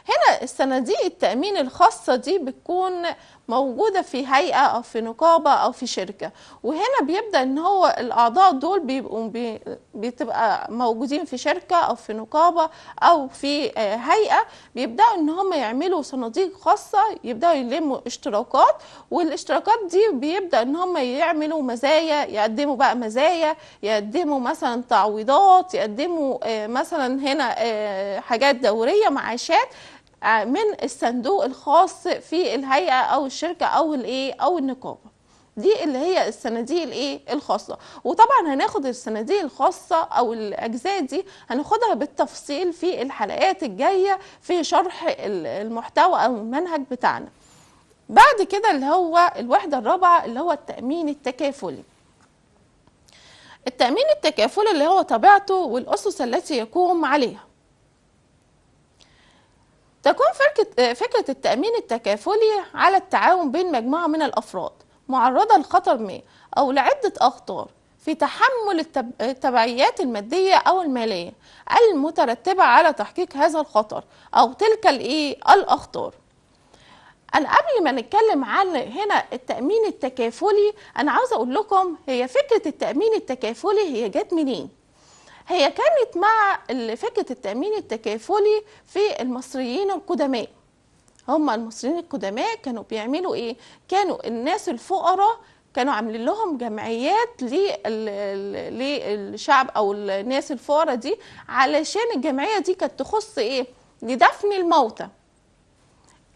هنا الصناديق التأمين الخاصة دي بتكون موجوده في هيئه او في نقابه او في شركه وهنا بيبدا ان هو الاعضاء دول بيبقوا بي بتبقى موجودين في شركه او في نقابه او في آه، هيئه بيبداوا ان هم يعملوا صناديق خاصه يبداوا يلموا اشتراكات والاشتراكات دي بيبدا ان هم يعملوا مزايا يقدموا بقى مزايا يقدموا مثلا تعويضات يقدموا آه، مثلا هنا آه، حاجات دوريه معاشات آه، من الصندوق الخاص في الهيئه او الشركه او الايه او النقابه دي اللي هي الصناديق الايه الخاصه وطبعا هناخد الصناديق الخاصه او الاجزاء دي هناخدها بالتفصيل في الحلقات الجايه في شرح المحتوى او المنهج بتاعنا بعد كده اللي هو الوحده الرابعه اللي هو التامين التكافلي التامين التكافلي اللي هو طبيعته والاسس التي يقوم عليها تكون فكرة التأمين التكافلي على التعاون بين مجموعة من الأفراد معرضة لخطر ما أو لعدة أخطار في تحمل التبعيات المادية أو المالية المترتبة على تحقيق هذا الخطر أو تلك الإيه الأخطار أنا قبل ما نتكلم عن هنا التأمين التكافلي أنا عاوزة أقول لكم هي فكرة التأمين التكافلي هي جت منين؟ هي كانت مع فكره التامين التكافلي في المصريين القدماء هم المصريين القدماء كانوا بيعملوا ايه كانوا الناس الفقراء كانوا عاملين لهم جمعيات للشعب او الناس الفقراء دي علشان الجمعيه دي كانت تخص ايه لدفن الموتى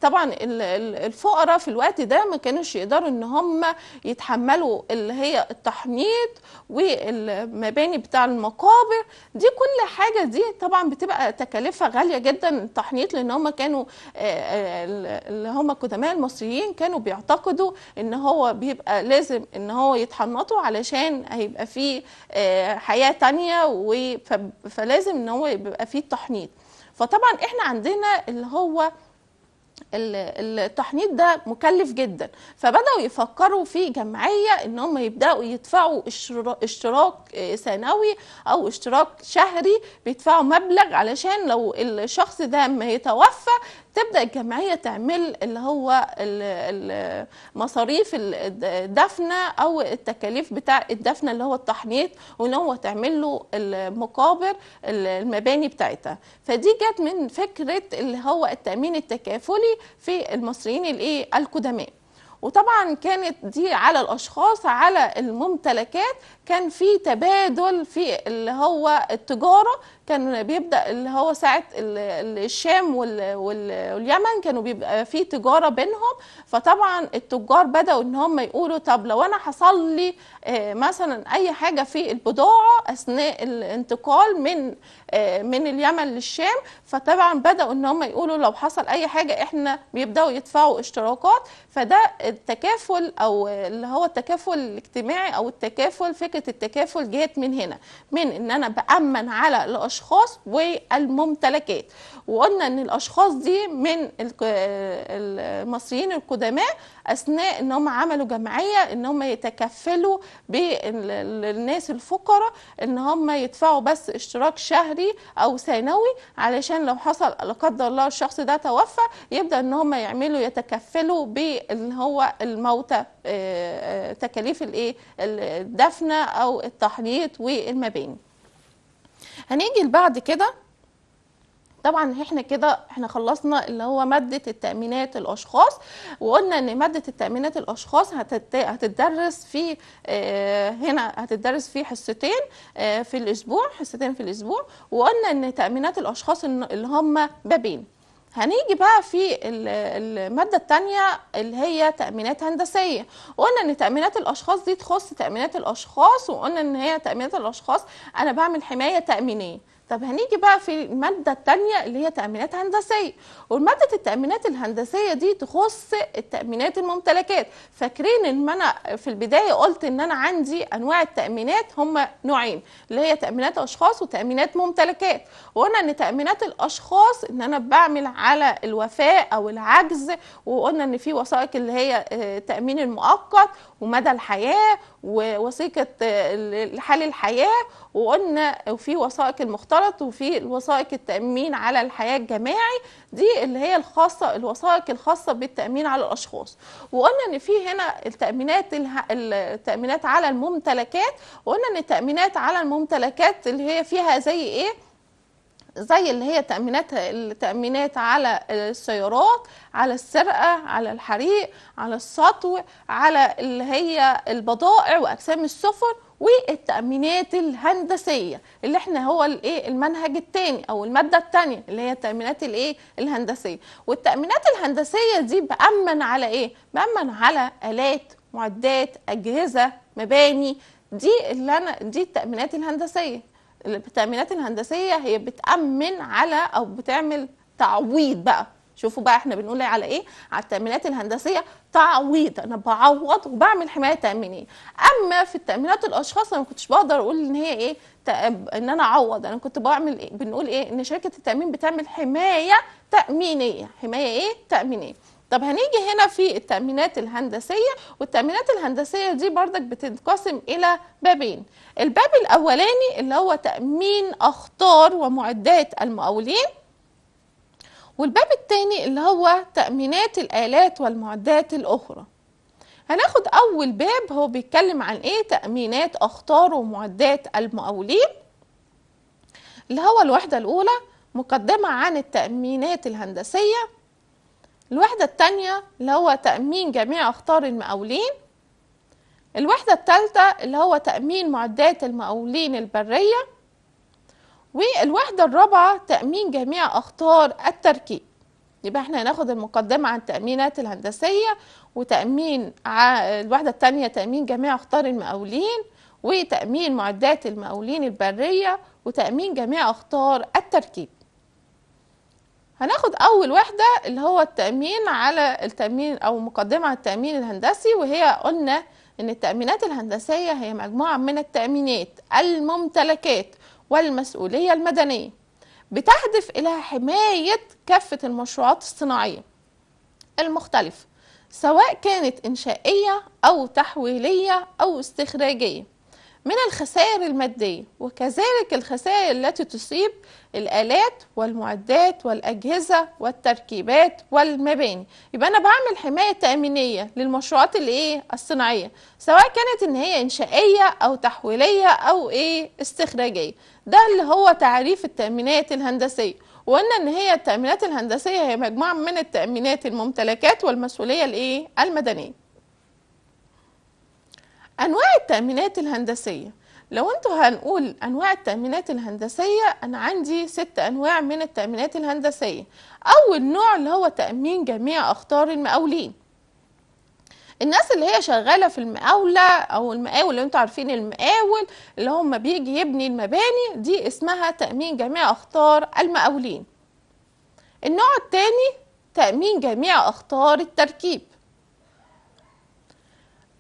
طبعا الفقراء في الوقت ده ما كانوش يقدروا ان هم يتحملوا اللي هي التحنيط والمباني بتاع المقابر دي كل حاجه دي طبعا بتبقى تكاليفها غاليه جدا التحنيط لان هم كانوا آه، آه، اللي هم قدماء المصريين كانوا بيعتقدوا ان هو بيبقى لازم ان هو يتحنطوا علشان هيبقى فيه آه، حياه تانية فلازم ان هو يبقى فيه التحنيط فطبعا احنا عندنا اللي هو التحنيط ده مكلف جدا فبداوا يفكروا في جمعيه ان هم يبداوا يدفعوا اشتراك آه، سنوي او اشتراك شهري بيدفعوا مبلغ علشان لو الشخص ده ما يتوفى تبدا الجمعيه تعمل اللي هو مصاريف الدفنه او التكاليف بتاع الدفنه اللي هو التحنيط وان هو تعمل له المقابر المباني بتاعتها فدي جت من فكره اللي هو التامين التكافلي في المصريين الايه القدماء وطبعا كانت دي على الاشخاص على الممتلكات كان في تبادل في اللي هو التجاره كان بيبدا اللي هو ساعه الشام واليمن كانوا بيبقى في تجاره بينهم فطبعا التجار بداوا ان هم يقولوا طب لو انا حصل لي آه، مثلا اي حاجه في البضاعه اثناء الانتقال من آه، من اليمن للشام فطبعا بداوا ان هم يقولوا لو حصل اي حاجه احنا بيبداوا يدفعوا اشتراكات فده التكافل او اللي هو التكافل الاجتماعي او التكافل فكره التكافل جت من هنا من ان انا بامن على الاشخاص الاشخاص والممتلكات وقلنا ان الاشخاص دي من المصريين القدماء اثناء ان هم عملوا جمعيه ان هم يتكفلوا بالناس الفقراء ان هم يدفعوا بس اشتراك شهري او سنوي علشان لو حصل لا قدر الله الشخص ده توفى يبدا ان هم يعملوا يتكفلوا بان هو الموتى تكاليف الايه الدفنه او التحنيط والمباني هنيجي لبعد كده طبعا احنا كده احنا خلصنا اللي هو ماده التامينات الاشخاص وقلنا ان ماده التامينات الاشخاص هتتدرس في اه هنا هتتدرس في حصتين اه في الاسبوع حصتين في الاسبوع وقلنا ان تامينات الاشخاص اللي هم بابين هنيجي بقى في المادة التانية اللي هي تأمينات هندسية قلنا ان تأمينات الأشخاص دي تخص تأمينات الأشخاص وقلنا ان هي تأمينات الأشخاص أنا بعمل حماية تأمينية طب هنيجي بقى في المادة التانية اللي هي تأمينات هندسية والمادة التأمينات الهندسية دي تخص التأمينات الممتلكات فاكرين ان انا في البداية قلت ان انا عندي انواع التأمينات هم نوعين اللي هي تأمينات اشخاص وتأمينات ممتلكات وقلنا ان تأمينات الاشخاص ان انا بعمل على الوفاة او العجز وقلنا ان في وثائق اللي هي التأمين آه، المؤقت ومدى الحياه ووثيقه حال الحياه وقلنا وفي وثائق المختلط وفي وثائق التامين على الحياه الجماعي دي اللي هي الخاصه الوثائق الخاصه بالتامين على الاشخاص وقلنا ان في هنا التامينات التامينات على الممتلكات وقلنا ان التامينات على الممتلكات اللي هي فيها زي ايه زي اللي هي تأمينات التأمينات على السيارات على السرقة على الحريق على السطو على اللي هي البضائع وأجسام السفن والتأمينات الهندسية اللي احنا هو الايه المنهج الثاني او المادة الثانية اللي هي التأمينات الايه الهندسية والتأمينات الهندسية دي بأمن على ايه؟ بأمن على آلات معدات أجهزة مباني دي اللي انا دي التأمينات الهندسية التامينات الهندسيه هي بتامن على او بتعمل تعويض بقى شوفوا بقى احنا بنقول إيه على ايه على التامينات الهندسيه تعويض انا بعوض وبعمل حمايه تامينيه اما في التامينات الاشخاص انا ما كنتش بقدر اقول ان هي ايه ان انا اعوض انا كنت بعمل إيه؟ بنقول ايه ان شركه التامين بتعمل حمايه تامينيه حمايه ايه تامينيه طب هنيجي هنا في التأمينات الهندسية والتأمينات الهندسية دي برضك بتنقسم إلى بابين الباب الأولاني اللي هو تأمين أخطار ومعدات المقاولين والباب الثاني اللي هو تأمينات الآلات والمعدات الأخرى هناخد أول باب هو بيتكلم عن إيه تأمينات أخطار ومعدات المقاولين اللي هو الوحدة الأولى مقدمة عن التأمينات الهندسية الوحدة الثانية اللي هو تأمين جميع أخطار المقاولين الوحدة الثالثة اللي هو تأمين معدات المقاولين البرية والوحدة الرابعة تأمين جميع أخطار التركيب يبقى احنا هناخد المقدمة عن التأمينات الهندسية وتأمين الوحدة الثانية تأمين جميع أخطار المقاولين وتأمين معدات المقاولين البرية وتأمين جميع أخطار التركيب هناخد اول واحده اللي هو التامين على التامين او مقدمه على التامين الهندسي وهي قلنا ان التامينات الهندسيه هي مجموعه من التامينات الممتلكات والمسؤوليه المدنيه بتهدف الى حمايه كافه المشروعات الصناعيه المختلفه سواء كانت انشائيه او تحويليه او استخراجيه من الخسائر المادية وكذلك الخسائر التي تصيب الآلات والمعدات والأجهزة والتركيبات والمباني يبقى أنا بعمل حماية تأمينية للمشروعات إيه، الصناعية سواء كانت إن هي إنشائية أو تحويلية أو إيه استخراجية ده اللي هو تعريف التأمينات الهندسية وقلنا ان هي التامينات الهندسيه هي مجموعه من التامينات الممتلكات والمسؤوليه الايه المدنيه أنواع التأمينات الهندسية لو انتوا هنقول انواع التأمينات الهندسية انا عندي ست انواع من التأمينات الهندسية اول نوع اللي هو تأمين جميع اخطار المقاولين الناس اللي هي شغالة في المقاولة او المقاول اللي انتوا عارفين المقاول اللي هم بيجي يبني المباني دي اسمها تأمين جميع اخطار المقاولين النوع التاني تأمين جميع اخطار التركيب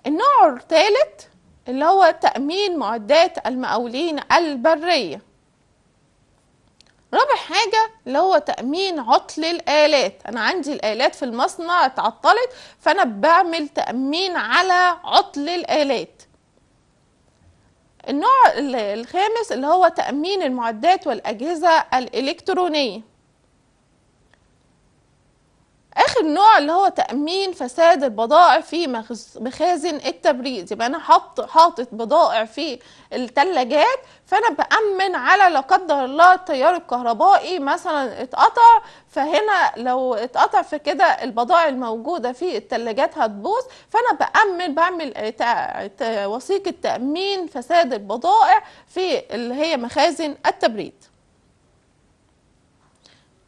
النوع الثالث اللي هو تأمين معدات المقاولين البرية رابع حاجة اللي هو تأمين عطل الآلات أنا عندي الآلات في المصنع اتعطلت فأنا بعمل تأمين على عطل الآلات النوع الخامس اللي هو تأمين المعدات والأجهزة الإلكترونية اخر نوع اللي هو تامين فساد البضائع في مخازن التبريد يبقى انا حط حاطط بضائع في الثلاجات فانا بامن على لا قدر الله التيار الكهربائي مثلا اتقطع فهنا لو اتقطع فكده البضائع الموجوده في الثلاجات هتبوظ فانا بامن بعمل وثيقه تامين فساد البضائع في اللي هي مخازن التبريد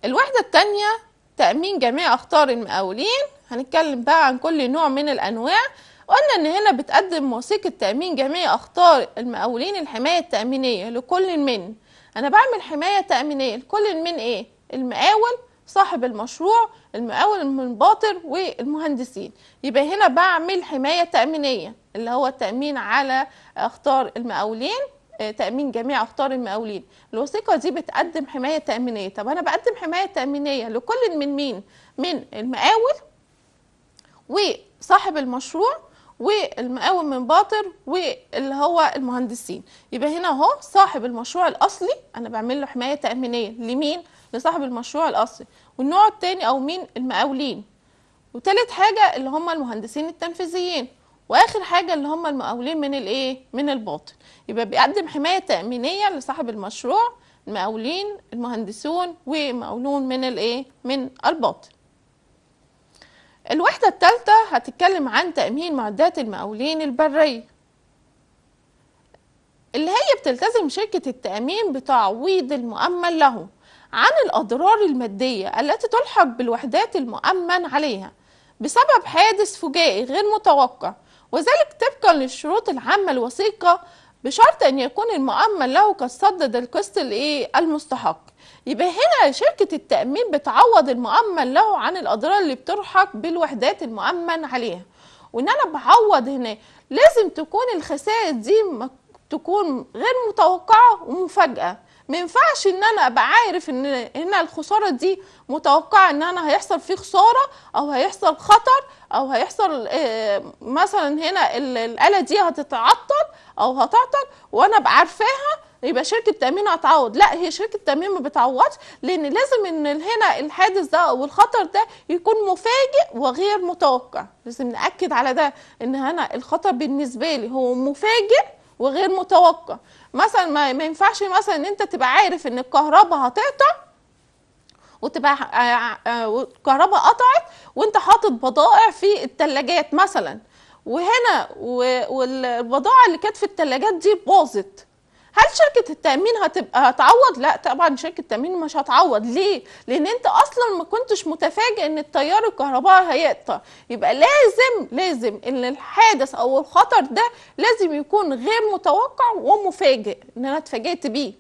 الوحده الثانيه تأمين جميع أخطار المقاولين هنتكلم بقى عن كل نوع من الأنواع قلنا إن هنا بتقدم وثيقة تأمين جميع أخطار المقاولين الحماية التأمينية لكل من أنا بعمل حماية تأمينية لكل من إيه؟ المقاول صاحب المشروع المقاول المنباطر والمهندسين يبقى هنا بعمل حماية تأمينية اللي هو التأمين على أخطار المقاولين تامين جميع اخطار المقاولين الوثيقه دي بتقدم حمايه تامينيه طب انا بقدم حمايه تامينيه لكل من مين من المقاول وصاحب المشروع والمقاول من باطر واللي هو المهندسين يبقى هنا اهو صاحب المشروع الاصلي انا بعمل له حمايه تامينيه لمين لصاحب المشروع الاصلي والنوع الثاني او مين المقاولين وتالت حاجه اللي هم المهندسين التنفيذيين واخر حاجه اللي هم المقاولين من الايه من الباطن يبقى بيقدم حمايه تامينيه لصاحب المشروع المقاولين المهندسون ومقاولون من الايه من الباطن الوحده الثالثه هتتكلم عن تامين معدات المقاولين البريه اللي هي بتلتزم شركه التامين بتعويض المؤمن له عن الاضرار الماديه التي تلحق بالوحدات المؤمن عليها بسبب حادث فجائي غير متوقع وذلك طبقا للشروط العامة الوثيقة بشرط أن يكون المؤمن له قد سدد القسط الإيه المستحق يبقى هنا شركة التأمين بتعوض المؤمن له عن الأضرار اللي بترحق بالوحدات المؤمن عليها وإن أنا بعوض هنا لازم تكون الخسائر دي تكون غير متوقعة ومفاجأة ما ينفعش ان انا ابقى عارف ان هنا الخساره دي متوقعه ان انا هيحصل فيه خساره او هيحصل خطر او هيحصل آه، مثلا هنا الاله دي هتتعطل او هتعطل وانا ابقى عارفاها يبقى شركه تامين هتعوض لا هي شركه تامين ما بتعوضش لان لازم ان هنا الحادث ده او الخطر ده يكون مفاجئ وغير متوقع لازم ناكد على ده ان هنا الخطر بالنسبه لي هو مفاجئ وغير متوقع مثلا ما ينفعش مثلا ان انت تبقى عارف ان الكهرباء هتقطع وتبقى آه، آه، آه، الكهرباء قطعت وانت حاطط بضائع في الثلاجات مثلا وهنا والبضاعه اللي كانت في الثلاجات دي باظت هل شركه التامين هتبقى هتعوض لا طبعا شركه التامين مش هتعوض ليه لان انت اصلا ما كنتش متفاجئ ان التيار الكهرباء هيقطع يبقى لازم لازم ان الحادث او الخطر ده لازم يكون غير متوقع ومفاجئ ان انا اتفاجئت بيه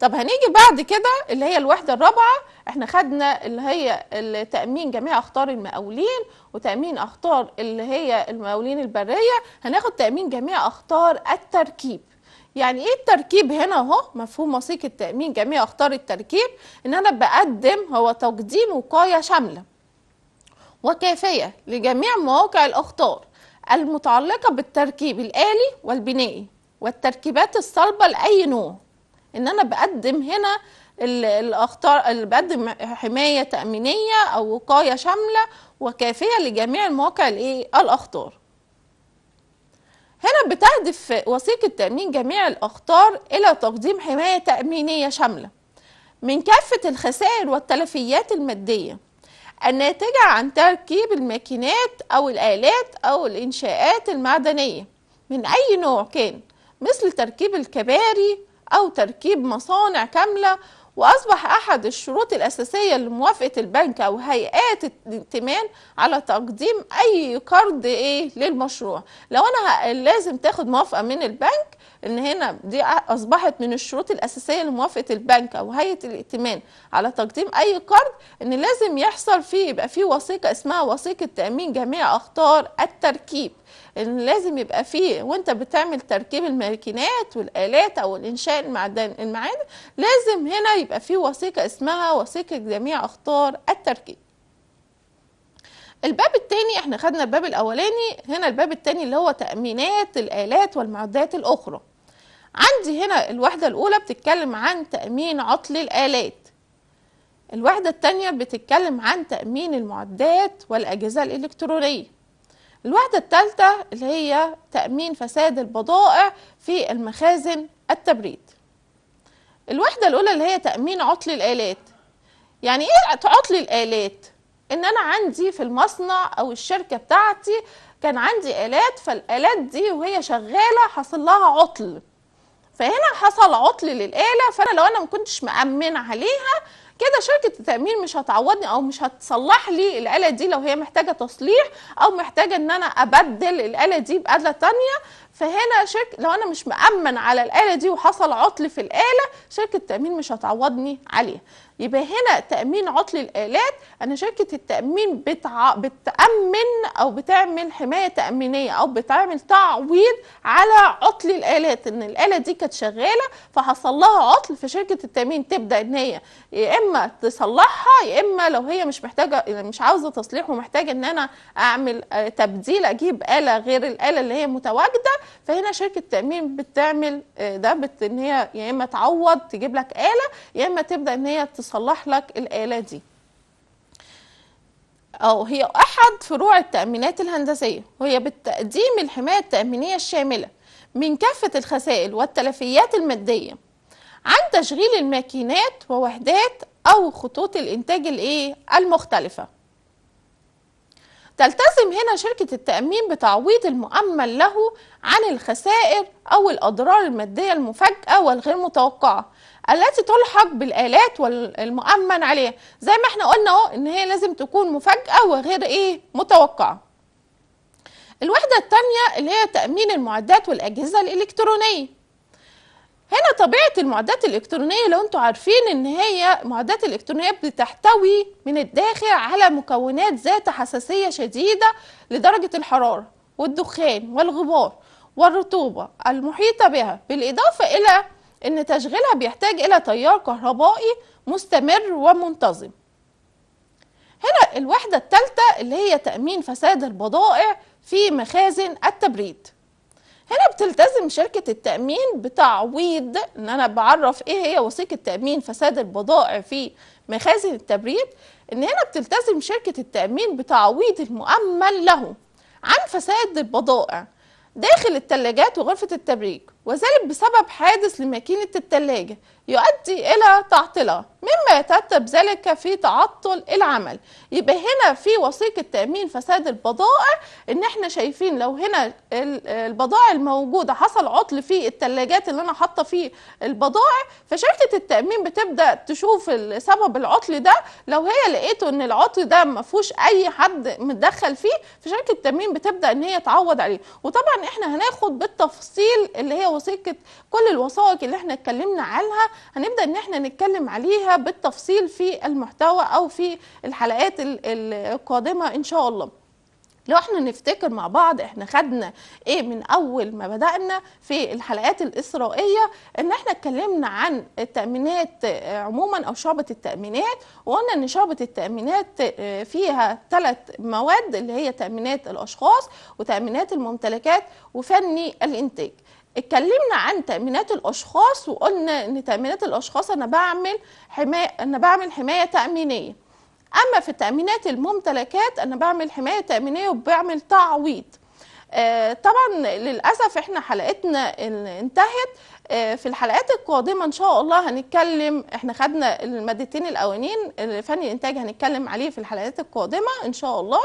طب هنيجي بعد كده اللي هي الوحده الرابعه احنا خدنا اللي هي تامين جميع اخطار المقاولين وتامين اخطار اللي هي المقاولين البريه هناخد تامين جميع اخطار التركيب يعني ايه التركيب هنا اهو مفهوم وثيقه تامين جميع اخطار التركيب ان انا بقدم هو تقديم وقايه شامله وكافيه لجميع مواقع الاخطار المتعلقه بالتركيب الالي والبنائي والتركيبات الصلبه لاي نوع ان انا بقدم هنا الاخطار اللي بقدم حمايه تامينيه او وقايه شامله وكافيه لجميع المواقع الايه الاخطار هنا بتهدف وثيقة تأمين جميع الأخطار إلى تقديم حماية تأمينية شاملة من كافة الخسائر والتلفيات المادية الناتجة عن تركيب الماكينات أو الآلات أو الإنشاءات المعدنية من أي نوع كان مثل تركيب الكباري أو تركيب مصانع كاملة وأصبح أحد الشروط الأساسية لموافقة البنك أو هيئات الائتمان على تقديم أي قرض إيه للمشروع لو أنا لازم تاخد موافقة من البنك ان هنا دي اصبحت من الشروط الاساسيه لموافقه البنك او هيئه الائتمان على تقديم اي قرض ان لازم يحصل فيه يبقى فيه وثيقه اسمها وثيقه تامين جميع اخطار التركيب ان لازم يبقى فيه وانت بتعمل تركيب الماكينات والالات او الانشاء المعدن المعادن لازم هنا يبقى فيه وثيقه اسمها وثيقه جميع اخطار التركيب الباب الثاني احنا خدنا الباب الاولاني هنا الباب الثاني اللي هو تامينات الالات والمعدات الاخرى عندي هنا الوحده الاولى بتتكلم عن تامين عطل الالات الوحده الثانيه بتتكلم عن تامين المعدات والاجهزه الالكترونيه الوحده الثالثه اللي هي تامين فساد البضائع في المخازن التبريد الوحده الاولى اللي هي تامين عطل الالات يعني ايه عطل الالات ان انا عندي في المصنع او الشركه بتاعتي كان عندي الات فالالات دي وهي شغاله حصل لها عطل فهنا حصل عطل للاله فانا لو انا ما كنتش مأمن عليها كده شركه التامين مش هتعوضني او مش هتصلح لي الاله دي لو هي محتاجه تصليح او محتاجه ان انا ابدل الاله دي باله تانية فهنا شركة لو أنا مش مأمن على الآلة دي وحصل عطل في الآلة شركة التأمين مش هتعوضني عليها يبقى هنا تأمين عطل الآلات أنا شركة التأمين بتع... بتأمن أو بتعمل حماية تأمينية أو بتعمل تعويض على عطل الآلات إن الآلة دي كانت شغالة فحصل لها عطل فشركة التأمين تبدأ إن هي يا إما تصلحها يا إما لو هي مش محتاجة يعني مش عاوزة تصليح ومحتاجة إن أنا أعمل آه، تبديل أجيب آلة غير الآلة اللي هي متواجدة فهنا شركه التامين بتعمل آه، ده بت ان هي يا اما تعوض تجيب لك اله يا اما تبدا ان هي تصلح لك الاله دي أو هي أحد فروع التأمينات الهندسية وهي بتقديم الحماية التأمينية الشاملة من كافة الخسائر والتلفيات المادية عن تشغيل الماكينات ووحدات أو خطوط الإنتاج الإيه المختلفة تلتزم هنا شركة التأمين بتعويض المؤمن له عن الخسائر أو الأضرار المادية المفاجئة والغير متوقعة التي تلحق بالآلات والمؤمن عليها زي ما احنا قلنا اهو إن هي لازم تكون مفاجأة وغير إيه متوقعة الوحدة الثانية اللي هي تأمين المعدات والأجهزة الإلكترونية هنا طبيعه المعدات الالكترونيه لو انتم عارفين ان هي معدات الالكترونيه بتحتوي من الداخل على مكونات ذات حساسيه شديده لدرجه الحراره والدخان والغبار والرطوبه المحيطه بها بالاضافه الى ان تشغيلها بيحتاج الى تيار كهربائي مستمر ومنتظم هنا الوحده الثالثه اللي هي تامين فساد البضائع في مخازن التبريد هنا بتلتزم شركة التأمين بتعويض ان انا بعرف ايه هي وثيقة تأمين فساد البضائع في مخازن التبريد ان هنا بتلتزم شركة التأمين بتعويض المؤمن له عن فساد البضائع داخل التلاجات وغرفة التبريد وذلك بسبب حادث لماكينة التلاجة يؤدي إلى تعطلة مما يترتب ذلك في تعطل العمل يبقى هنا في وثيقة تأمين فساد البضائع إن إحنا شايفين لو هنا البضائع الموجودة حصل عطل في التلاجات اللي أنا حاطة فيه البضائع فشركة التأمين بتبدأ تشوف سبب العطل ده لو هي لقيته إن العطل ده ما فيهوش أي حد متدخل فيه فشركة التأمين بتبدأ إن هي تعوض عليه وطبعا إحنا هناخد بالتفصيل اللي هي وثيقه كل الوثائق اللي احنا اتكلمنا عنها هنبدا ان احنا نتكلم عليها بالتفصيل في المحتوى او في الحلقات القادمه ان شاء الله لو احنا نفتكر مع بعض احنا خدنا ايه من اول ما بدأنا في الحلقات الإسرائية ان احنا اتكلمنا عن التأمينات آه، عموما او شعبة التأمينات وقلنا ان شعبة التأمينات آه، فيها ثلاث مواد اللي هي تأمينات الأشخاص وتأمينات الممتلكات وفني الإنتاج اتكلمنا عن تامينات الاشخاص وقلنا ان تامينات الاشخاص انا بعمل حمايه انا بعمل حمايه تامينيه اما في تامينات الممتلكات انا بعمل حمايه تامينيه وبعمل تعويض آه، طبعا للاسف احنا حلقتنا انتهت آه، في الحلقات القادمه ان شاء الله هنتكلم احنا خدنا المادتين الاولين فن الانتاج هنتكلم عليه في الحلقات القادمه ان شاء الله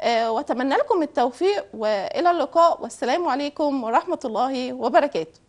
آه، واتمنى لكم التوفيق والى اللقاء والسلام عليكم ورحمه الله وبركاته